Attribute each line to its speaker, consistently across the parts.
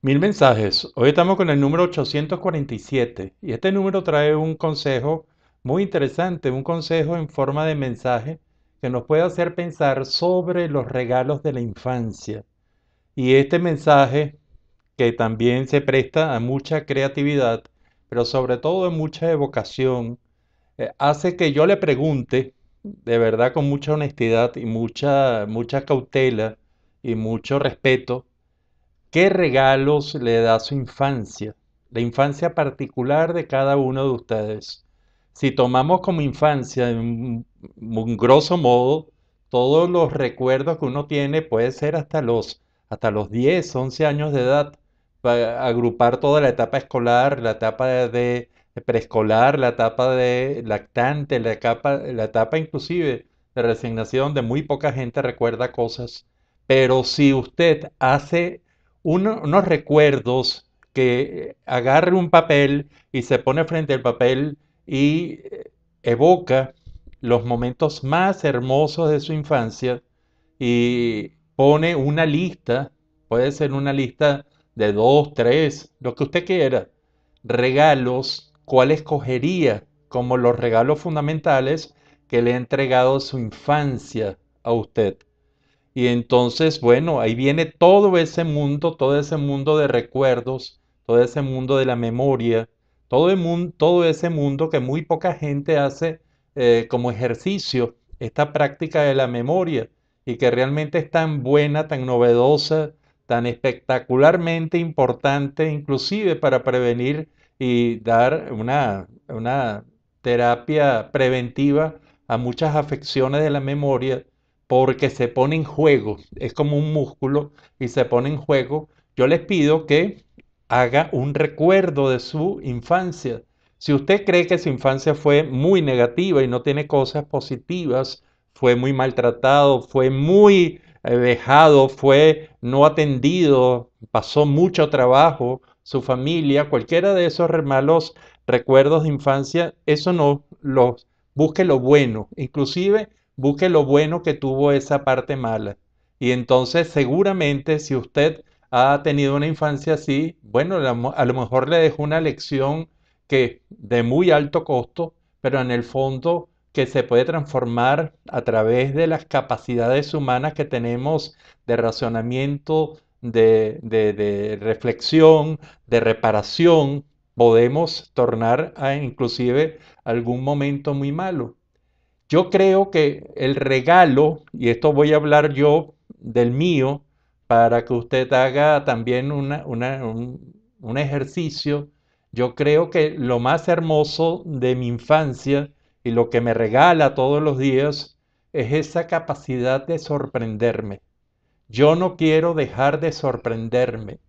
Speaker 1: Mil mensajes. Hoy estamos con el número 847 y este número trae un consejo muy interesante, un consejo en forma de mensaje que nos puede hacer pensar sobre los regalos de la infancia. Y este mensaje que también se presta a mucha creatividad, pero sobre todo a mucha evocación, eh, hace que yo le pregunte, de verdad con mucha honestidad y mucha, mucha cautela y mucho respeto, ¿Qué regalos le da su infancia? La infancia particular de cada uno de ustedes. Si tomamos como infancia, en un grosso modo, todos los recuerdos que uno tiene, puede ser hasta los, hasta los 10, 11 años de edad, para agrupar toda la etapa escolar, la etapa de, preescolar, la etapa de lactante, la etapa, la etapa inclusive de resignación, de muy poca gente recuerda cosas. Pero si usted hace unos recuerdos que eh, agarre un papel y se pone frente al papel y eh, evoca los momentos más hermosos de su infancia y pone una lista, puede ser una lista de dos, tres, lo que usted quiera, regalos, cuál escogería como los regalos fundamentales que le ha entregado su infancia a usted. Y entonces, bueno, ahí viene todo ese mundo, todo ese mundo de recuerdos, todo ese mundo de la memoria, todo, el mundo, todo ese mundo que muy poca gente hace eh, como ejercicio, esta práctica de la memoria, y que realmente es tan buena, tan novedosa, tan espectacularmente importante, inclusive para prevenir y dar una, una terapia preventiva a muchas afecciones de la memoria porque se pone en juego, es como un músculo y se pone en juego, yo les pido que haga un recuerdo de su infancia. Si usted cree que su infancia fue muy negativa y no tiene cosas positivas, fue muy maltratado, fue muy eh, dejado, fue no atendido, pasó mucho trabajo, su familia, cualquiera de esos malos recuerdos de infancia, eso no los busque lo bueno. Inclusive busque lo bueno que tuvo esa parte mala. Y entonces seguramente si usted ha tenido una infancia así, bueno, a lo mejor le dejó una lección que de muy alto costo, pero en el fondo que se puede transformar a través de las capacidades humanas que tenemos de razonamiento, de, de, de reflexión, de reparación, podemos tornar a inclusive algún momento muy malo. Yo creo que el regalo, y esto voy a hablar yo del mío, para que usted haga también un ejercicio, yo creo que lo más hermoso de mi infancia y lo que me regala todos los días es esa capacidad de sorprenderme. Yo no quiero dejar de sorprenderme.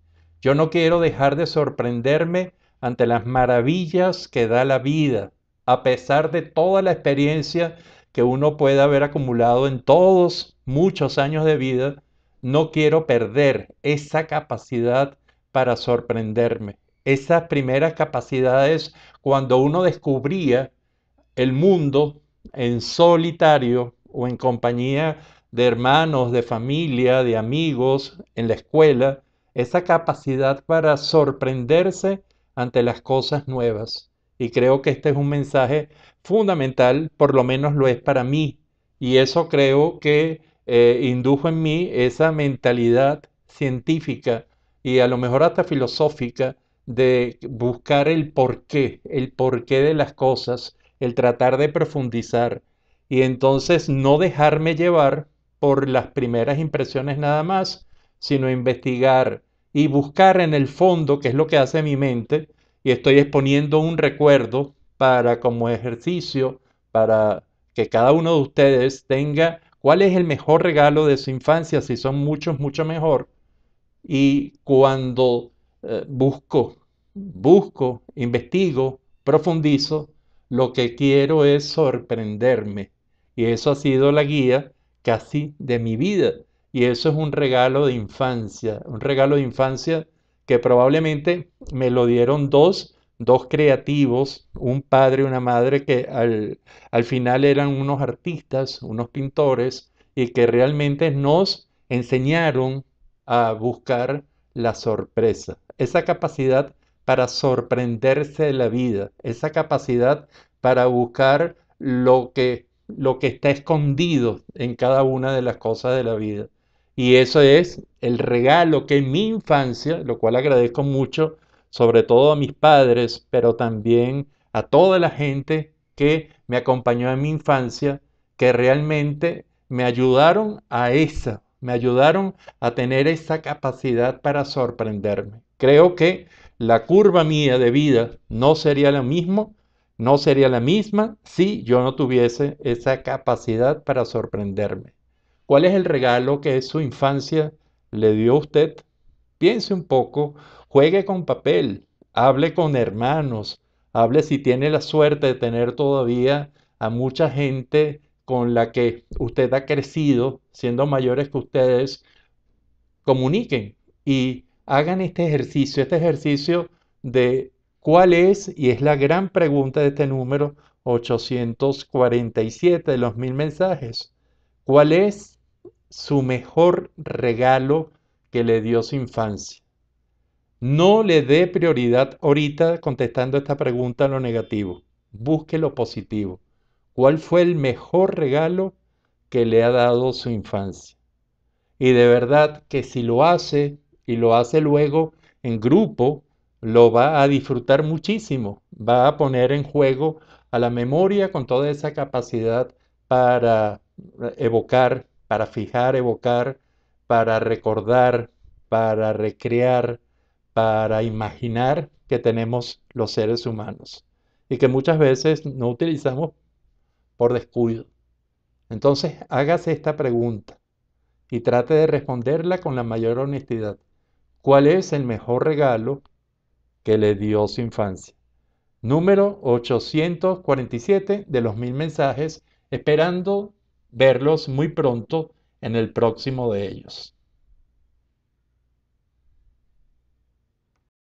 Speaker 1: Yo no quiero dejar de sorprenderme ante las maravillas que da la vida, a pesar de toda la experiencia que uno puede haber acumulado en todos muchos años de vida, no quiero perder esa capacidad para sorprenderme. Esas primeras capacidades cuando uno descubría el mundo en solitario o en compañía de hermanos, de familia, de amigos, en la escuela, esa capacidad para sorprenderse ante las cosas nuevas. Y creo que este es un mensaje fundamental, por lo menos lo es para mí. Y eso creo que eh, indujo en mí esa mentalidad científica y a lo mejor hasta filosófica de buscar el porqué, el porqué de las cosas, el tratar de profundizar y entonces no dejarme llevar por las primeras impresiones nada más, sino investigar y buscar en el fondo, que es lo que hace mi mente, estoy exponiendo un recuerdo para como ejercicio, para que cada uno de ustedes tenga cuál es el mejor regalo de su infancia, si son muchos, mucho mejor. Y cuando eh, busco, busco, investigo, profundizo, lo que quiero es sorprenderme. Y eso ha sido la guía casi de mi vida. Y eso es un regalo de infancia, un regalo de infancia que probablemente me lo dieron dos, dos creativos, un padre y una madre que al, al final eran unos artistas, unos pintores, y que realmente nos enseñaron a buscar la sorpresa, esa capacidad para sorprenderse de la vida, esa capacidad para buscar lo que, lo que está escondido en cada una de las cosas de la vida. Y eso es el regalo que en mi infancia, lo cual agradezco mucho, sobre todo a mis padres, pero también a toda la gente que me acompañó en mi infancia, que realmente me ayudaron a esa, me ayudaron a tener esa capacidad para sorprenderme. Creo que la curva mía de vida no sería la misma, no sería la misma si yo no tuviese esa capacidad para sorprenderme. ¿Cuál es el regalo que su infancia le dio a usted? Piense un poco, juegue con papel, hable con hermanos, hable si tiene la suerte de tener todavía a mucha gente con la que usted ha crecido, siendo mayores que ustedes, comuniquen y hagan este ejercicio, este ejercicio de cuál es, y es la gran pregunta de este número 847 de los mil mensajes, cuál es su mejor regalo que le dio su infancia. No le dé prioridad ahorita contestando esta pregunta a lo negativo. Busque lo positivo. ¿Cuál fue el mejor regalo que le ha dado su infancia? Y de verdad que si lo hace y lo hace luego en grupo, lo va a disfrutar muchísimo. Va a poner en juego a la memoria con toda esa capacidad para evocar para fijar, evocar, para recordar, para recrear, para imaginar que tenemos los seres humanos y que muchas veces no utilizamos por descuido. Entonces, hágase esta pregunta y trate de responderla con la mayor honestidad. ¿Cuál es el mejor regalo que le dio su infancia? Número 847 de los mil mensajes, esperando verlos muy pronto en el próximo de ellos.